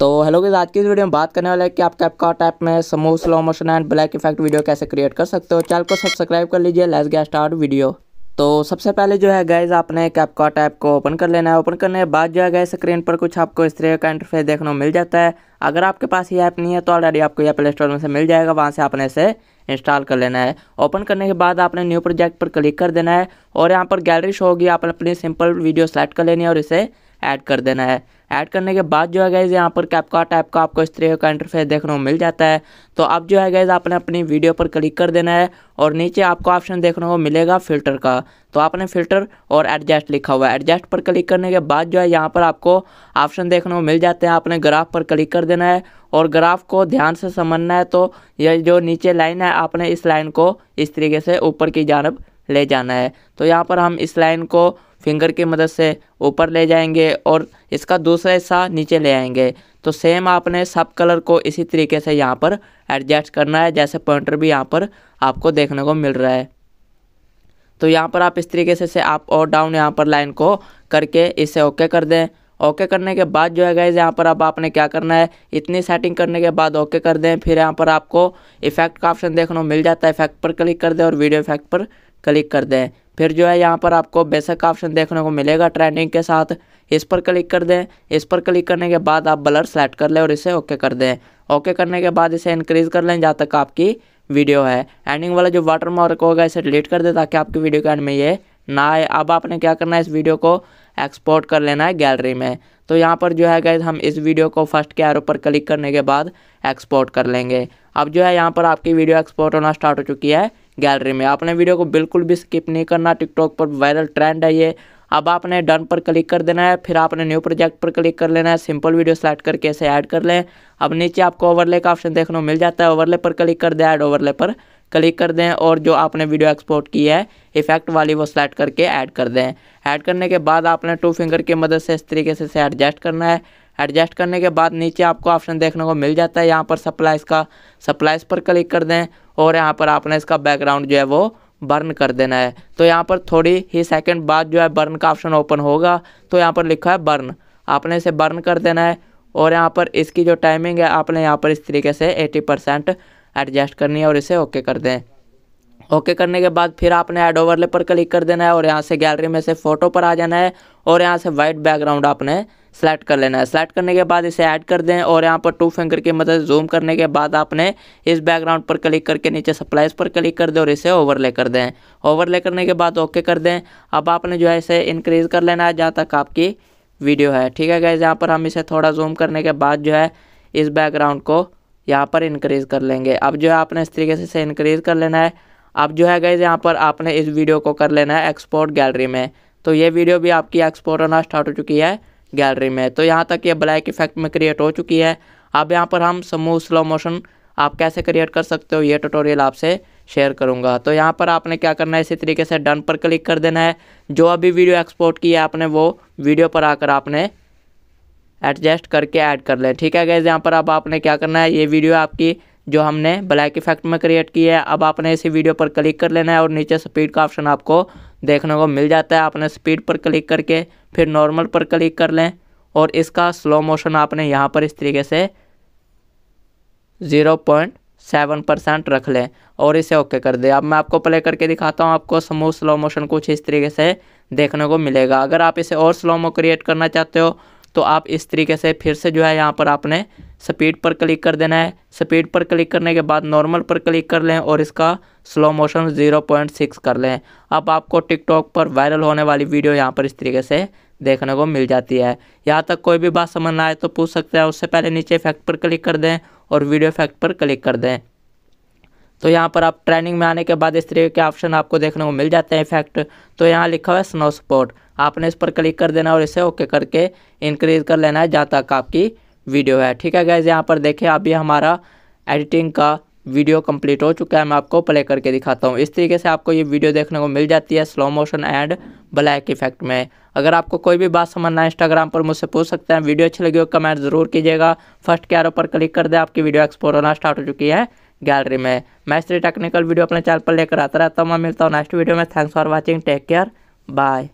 तो hello guys आज की इस वीडियो में बात करने वाले हैं कि आप कैपकॉट ऐप में समूह slow motion and black effect video कैसे क्रिएट कर सकते हो चैनल को सब्सक्राइब कर लीजिए लेट्स गेट स्टार्ट वीडियो तो सबसे पहले जो है गाइस आपने कैपकॉट ऐप को ओपन कर लेना है ओपन करने के बाद जो है गाइस स्क्रीन पर कुछ आपको इस तरह का इंटरफेस देखने को मिल जाता है अगर आपके पास ये ऐप नहीं है तो ऑलरेडी आपको यह प्ले स्टोर में से मिल जाएगा वहाँ से आपने इसे इंस्टॉल कर लेना है ओपन करने के बाद आपने न्यू प्रोजेक्ट पर क्लिक कर देना है और यहाँ पर गैलरी शो होगी आपने अपनी सिंपल वीडियो सेलेक्ट कर लेनी है और इसे ऐड कर देना है ऐड करने के बाद जो है गैज़ यहाँ पर कैपका टाइप का आपको इस तरह का इंटरफेस देखने को मिल जाता है तो अब जो है गैज़ आपने अपनी वीडियो पर क्लिक कर देना है और नीचे आपको ऑप्शन देखने को मिलेगा फ़िल्टर का तो आपने फ़िल्टर और एडजस्ट लिखा हुआ है एडजस्ट पर क्लिक करने के बाद जो है यहाँ पर आपको ऑप्शन देखने को मिल जाते हैं आपने ग्राफ पर क्लिक कर देना है और ग्राफ को ध्यान से समझना है तो यह जो नीचे लाइन है आपने इस लाइन को इस तरीके से ऊपर की जानब ले जाना है तो यहाँ पर हम इस लाइन को फिंगर की मदद से ऊपर ले जाएंगे और इसका दूसरा हिस्सा नीचे ले आएंगे तो सेम आपने सब कलर को इसी तरीके से यहाँ पर एडजस्ट करना है जैसे पॉइंटर भी यहाँ पर आपको देखने को मिल रहा है तो यहाँ पर आप इस तरीके से, से आप और डाउन यहाँ पर लाइन को करके इसे ओके कर दें ओके करने के बाद जो है गाइज यहाँ पर अब आपने क्या करना है इतनी सेटिंग करने के बाद ओके कर दें फिर यहाँ पर आपको इफेक्ट का ऑप्शन देखने को मिल जाता है इफेक्ट पर क्लिक कर दें और वीडियो इफेक्ट पर क्लिक कर दें फिर जो है यहाँ पर आपको बेसिक ऑप्शन देखने को मिलेगा ट्रेंडिंग के साथ इस पर क्लिक कर दें इस पर क्लिक करने के बाद आप ब्लर सेलेक्ट कर लें और इसे ओके कर दें ओके करने के बाद इसे इंक्रीज़ कर लें जहाँ तक आपकी वीडियो है एंडिंग वाला जो वाटर मार्क होगा इसे डिलीट कर दें ताकि आपकी वीडियो के एंड में ये ना आए अब आपने क्या करना है इस वीडियो को एक्सपोर्ट कर लेना है गैलरी में तो यहाँ पर जो है गए हम इस वीडियो को फर्स्ट के एरो पर क्लिक करने के बाद एक्सपोर्ट कर लेंगे अब जो है यहाँ पर आपकी वीडियो एक्सपोर्ट होना स्टार्ट हो चुकी है गैलरी में आपने वीडियो को बिल्कुल भी स्किप नहीं करना टिकटॉक पर वायरल ट्रेंड है ये अब आपने डन पर क्लिक कर देना है फिर आपने न्यू प्रोजेक्ट पर क्लिक कर लेना है सिंपल वीडियो सेलेक्ट करके इसे ऐड कर लें अब नीचे आपको ओवरले का ऑप्शन देखने को मिल जाता है ओवरले पर क्लिक कर दें ऐड ओवरले पर क्लिक कर दें और जो आपने वीडियो एक्सपोर्ट की है इफेक्ट वाली वो सेलेक्ट करके ऐड कर दें ऐड करने के बाद आपने टू फिंगर की मदद से इस तरीके से एडजस्ट करना है एडजस्ट करने के बाद नीचे आपको ऑप्शन देखने को मिल जाता है यहाँ पर सप्लाइज का सप्लाइज पर क्लिक कर दें और यहाँ पर आपने इसका बैकग्राउंड जो है वो बर्न कर देना है तो यहाँ पर थोड़ी ही सेकंड बाद जो है बर्न का ऑप्शन ओपन होगा तो यहाँ पर लिखा है बर्न आपने इसे बर्न कर देना है और यहाँ पर इसकी जो टाइमिंग है आपने यहाँ पर इस तरीके से 80 परसेंट एडजस्ट करनी है और इसे ओके कर दें ओके करने के बाद फिर आपने एड ओवरले पर क्लिक कर देना है और यहाँ से गैलरी में से फ़ोटो पर आ जाना है और यहाँ से वाइट बैकग्राउंड आपने सेलेक्ट कर लेना है सेलेक्ट करने के बाद इसे ऐड कर दें और यहाँ पर टू फिंगर की मदद से जूम करने के बाद आपने इस बैकग्राउंड पर क्लिक करके नीचे सप्लाइज पर क्लिक कर दें और इसे ओवरले कर दें ओवरले करने के बाद ओके कर दें अब आपने जो है इसे इंक्रीज़ कर लेना है जहाँ तक आपकी वीडियो है ठीक है गैज़ यहाँ पर हम इसे थोड़ा जूम करने के बाद जो है इस बैकग्राउंड को यहाँ पर इंक्रीज़ कर लेंगे अब जो है आपने इस तरीके से इसे इंक्रीज़ कर लेना है अब जो है गैज़ यहाँ पर आपने इस वीडियो को कर लेना है एक्सपोर्ट गैलरी में तो ये वीडियो भी आपकी एक्सपोर्ट होना स्टार्ट हो चुकी है गैलरी में तो यहाँ तक ये ब्लैक इफेक्ट में क्रिएट हो चुकी है अब यहाँ पर हम समूह स्लो मोशन आप कैसे क्रिएट कर सकते हो ये ट्यूटोरियल आपसे शेयर करूँगा तो यहाँ पर आपने क्या करना है इसी तरीके से डन पर क्लिक कर देना है जो अभी वीडियो एक्सपोर्ट की है आपने वो वीडियो पर आकर आपने एडजस्ट करके ऐड कर लें ठीक है गैज़ यहाँ पर अब आपने क्या करना है ये वीडियो आपकी जो हमने ब्लैक इफेक्ट में क्रिएट की है अब आपने इसी वीडियो पर क्लिक कर लेना है और नीचे स्पीड का ऑप्शन आपको देखने को मिल जाता है आपने स्पीड पर क्लिक करके फिर नॉर्मल पर क्लिक कर लें और इसका स्लो मोशन आपने यहाँ पर इस तरीके से ज़ीरो पॉइंट सेवन परसेंट रख लें और इसे ओके कर दें अब मैं आपको प्ले करके दिखाता हूँ आपको स्मूथ स्लो मोशन कुछ इस तरीके से देखने को मिलेगा अगर आप इसे और स्लो मो क्रिएट करना चाहते हो तो आप इस तरीके से फिर से जो है यहाँ पर आपने स्पीड पर क्लिक कर देना है स्पीड पर क्लिक करने के बाद नॉर्मल पर क्लिक कर लें और इसका स्लो मोशन 0.6 कर लें अब आपको टिकटॉक पर वायरल होने वाली वीडियो यहाँ पर इस तरीके से देखने को मिल जाती है यहाँ तक कोई भी बात समझ ना आए तो पूछ सकते हैं उससे पहले नीचे इफेक्ट पर क्लिक कर दें और वीडियो इफेक्ट पर क्लिक कर दें तो यहाँ पर आप ट्रेनिंग में आने के बाद इस तरीके के ऑप्शन आपको देखने को मिल जाते हैं इफेक्ट तो यहाँ लिखा हुआ है स्नो स्पॉट आपने इस पर क्लिक कर देना और इसे ओके करके इंक्रीज़ कर लेना है जहाँ तक आपकी वीडियो है ठीक है गैज़ यहाँ पर देखें अभी हमारा एडिटिंग का वीडियो कंप्लीट हो चुका है मैं आपको प्ले करके दिखाता हूँ इस तरीके से आपको ये वीडियो देखने को मिल जाती है slow motion and black effect में अगर आपको कोई भी बात समझना है इंस्टाग्राम पर मुझसे पूछ सकते हैं वीडियो अच्छी लगी हो कमेंट ज़रूर कीजिएगा फर्स्ट कैरो पर क्लिक कर दें आपकी वीडियो एक्सप्लोर होना स्टार्ट हो चुकी है गैलरी में मैं इस टेक्निकल वीडियो अपने चैनल पर लेकर आता रहता हूँ मैं मिलता हूँ नेक्स्ट वीडियो में thanks for watching take care bye